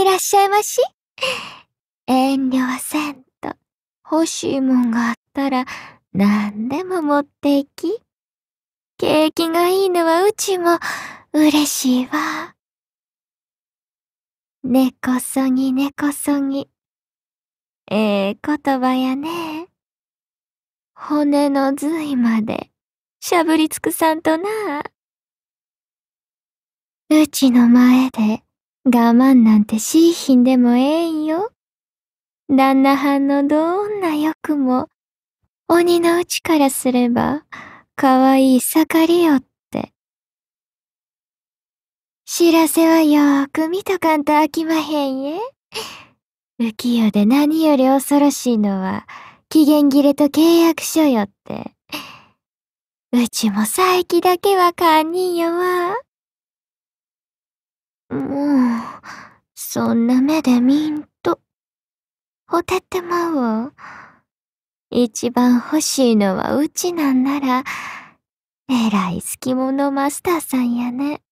いらっしゃいまし。遠慮せんと、欲しいもんがあったら、何でも持っていき。景気がいいのはうちも嬉しいわ。根こそぎ根こそぎ。ええー、言葉やね。骨の髄までしゃぶりつくさんとな。うちの前で我慢なんてしいひんでもええんよ。旦那はんのどんな欲も、鬼のうちからすれば、かわいい盛りよって。知らせはよーく見とかんと飽きまへんえ。浮世で何より恐ろしいのは、期限切れと契約書よって。うちも佐伯だけは堪忍よわ。もう、そんな目でみんと、ほてってまうわ。一番欲しいのはうちなんなら、えらい隙者マスターさんやね。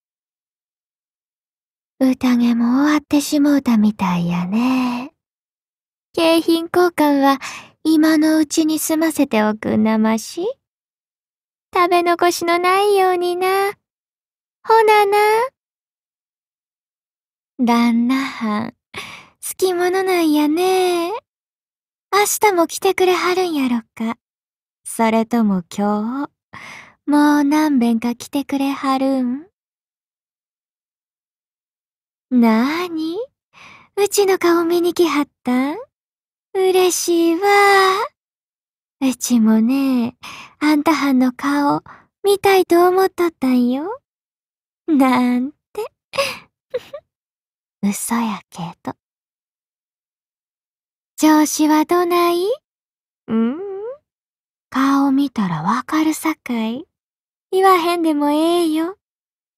宴も終わってしもうたみたいやね。景品交換は今のうちに済ませておくんなまし。食べ残しのないようにな。ほなな。旦那はん、好きのなんやね明日も来てくれはるんやろか。それとも今日、もう何べんか来てくれはるんなーにうちの顔見に来はったん嬉しいわうちもね、あんたはんの顔、見たいと思っとったんよ。なんて。嘘やけど。調子はどないうん顔見たらわかるさかい。言わへんでもええよ。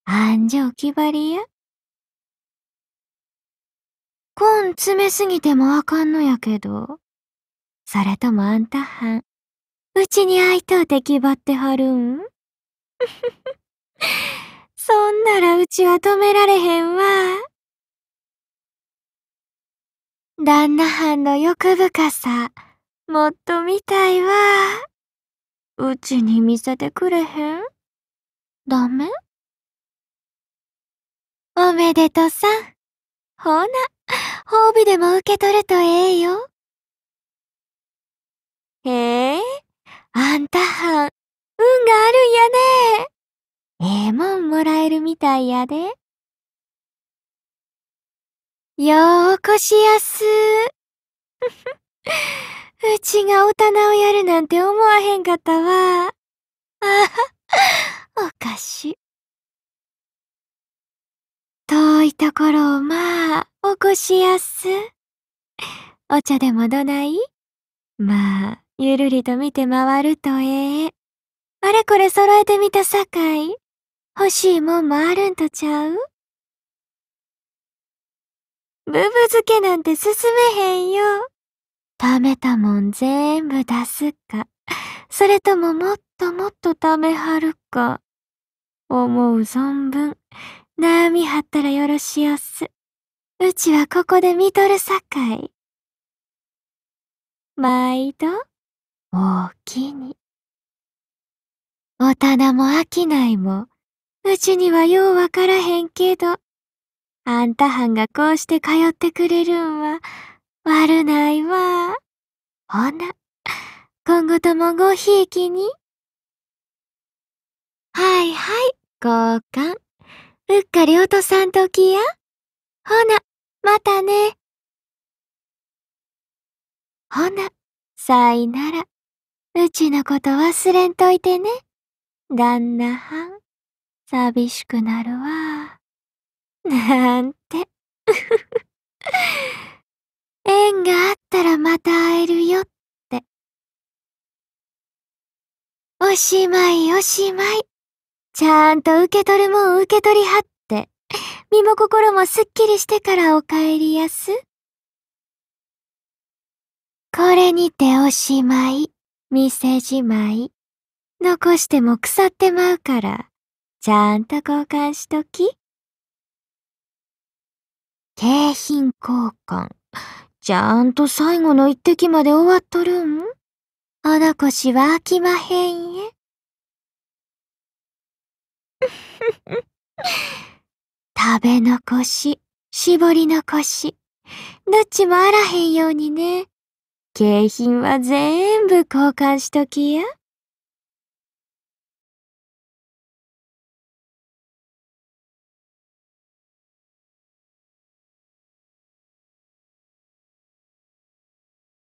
あんじょうきりや。コン詰めすぎてもあかんのやけど。それともあんたはん、うちにいとうて気張ってはるん そんならうちは止められへんわ。旦那藩の欲深さ、もっと見たいわ。うちに見せてくれへんダメおめでとさん。ほな、褒美でも受け取るとええよ。へえ、あんたはん、運があるんやねええもんもらえるみたいやで。ようこしやす。うちがお棚をやるなんて思わへんかったわ。あは、おかし。遠いところをまあ、起こしやす。お茶でもどないまあ、ゆるりと見て回るとええ。あれこれ揃えてみたさかい。欲しいもんもあるんとちゃうブブ漬けなんて進めへんよ。貯めたもんぜんぶ出すか、それとももっともっと貯めはるか。思う存分、悩みはったらよろしやす。うちはここで見とるさかい。毎度、おおきに。お棚も商いも、うちにはようわからへんけど、あんたはんがこうして通ってくれるんは、悪ないわ。ほな、今後ともごひいきに。はいはい、交換。うっかり落とさんときや。ほな、またね。ほな、さいなら。うちのこと忘れんといてね。旦那はん、寂しくなるわ。なんて。縁があったらまた会えるよって。おしまいおしまい。ちゃんと受け取るもん受け取りはって、身も心もすっきりしてからお帰りやす。これにておしまい、店じまい。残しても腐ってまうから、ちゃんと交換しとき。景品交換。ちゃんと最後の一滴まで終わっとるんお残しは飽きまへんえ。食べ残し、絞り残し、どっちもあらへんようにね。景品は全部交換しときや。